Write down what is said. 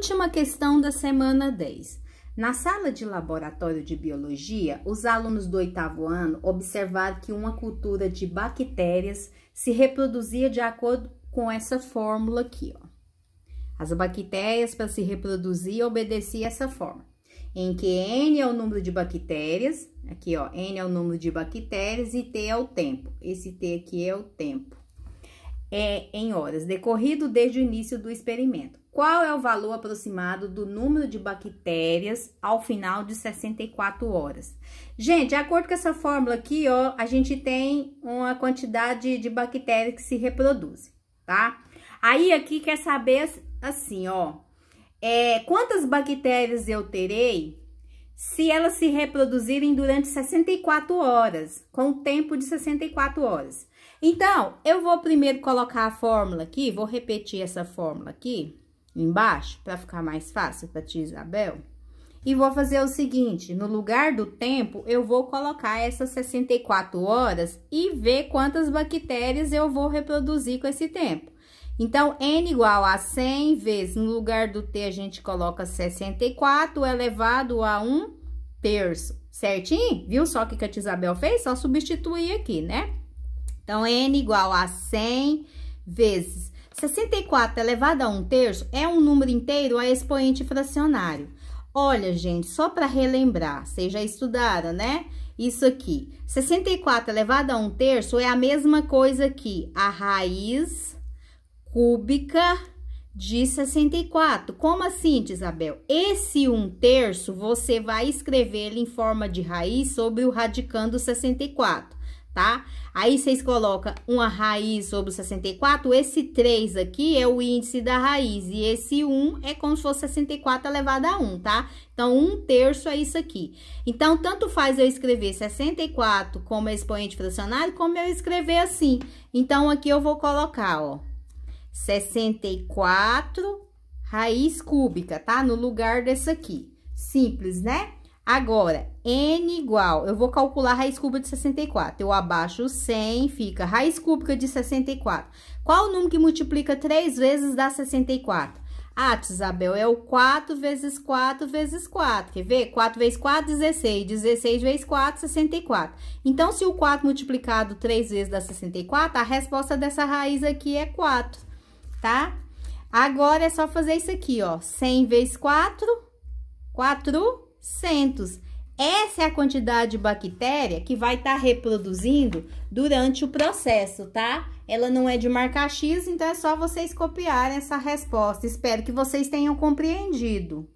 Última questão da semana 10. Na sala de laboratório de biologia, os alunos do oitavo ano observaram que uma cultura de bactérias se reproduzia de acordo com essa fórmula aqui. Ó. As bactérias, para se reproduzir, obedeciam essa forma, em que N é o número de bactérias, aqui ó, N é o número de bactérias e T é o tempo. Esse T aqui é o tempo é em horas, decorrido desde o início do experimento. Qual é o valor aproximado do número de bactérias ao final de 64 horas? Gente, de acordo com essa fórmula aqui, ó, a gente tem uma quantidade de bactérias que se reproduzem, tá? Aí aqui quer saber assim, ó, é, quantas bactérias eu terei se elas se reproduzirem durante 64 horas, com o tempo de 64 horas. Então, eu vou primeiro colocar a fórmula aqui, vou repetir essa fórmula aqui embaixo, para ficar mais fácil para tia Isabel. E vou fazer o seguinte, no lugar do tempo, eu vou colocar essas 64 horas e ver quantas bactérias eu vou reproduzir com esse tempo. Então, N igual a 100 vezes, no lugar do T, a gente coloca 64 elevado a 1 terço, certinho? Viu só o que a tia Isabel fez? Só substituir aqui, né? Então, N igual a 100 vezes 64 elevado a 1 terço é um número inteiro a expoente fracionário. Olha, gente, só para relembrar, vocês já estudaram, né? Isso aqui, 64 elevado a 1 terço é a mesma coisa que a raiz cúbica de 64. Como assim, Isabel? Esse 1 terço, você vai escrever ele em forma de raiz sobre o radicando 64 tá? Aí vocês colocam uma raiz sobre 64, esse 3 aqui é o índice da raiz, e esse 1 é como se fosse 64 elevado a 1, tá? Então, 1 terço é isso aqui. Então, tanto faz eu escrever 64 como expoente fracionário, como eu escrever assim. Então, aqui eu vou colocar, ó, 64 raiz cúbica, tá? No lugar dessa aqui. Simples, né? Simples. Agora, n igual, eu vou calcular raiz cúbica de 64. Eu abaixo 100, fica raiz cúbica de 64. Qual o número que multiplica 3 vezes dá 64? Ah, Isabel, é o 4 vezes 4 vezes 4. Quer ver? 4 vezes 4, 16. 16 vezes 4, 64. Então, se o 4 multiplicado 3 vezes dá 64, a resposta dessa raiz aqui é 4, tá? Agora, é só fazer isso aqui, ó. 100 vezes 4, 4 centos. Essa é a quantidade de bactéria que vai estar tá reproduzindo durante o processo, tá? Ela não é de marcar X, então é só vocês copiarem essa resposta. Espero que vocês tenham compreendido.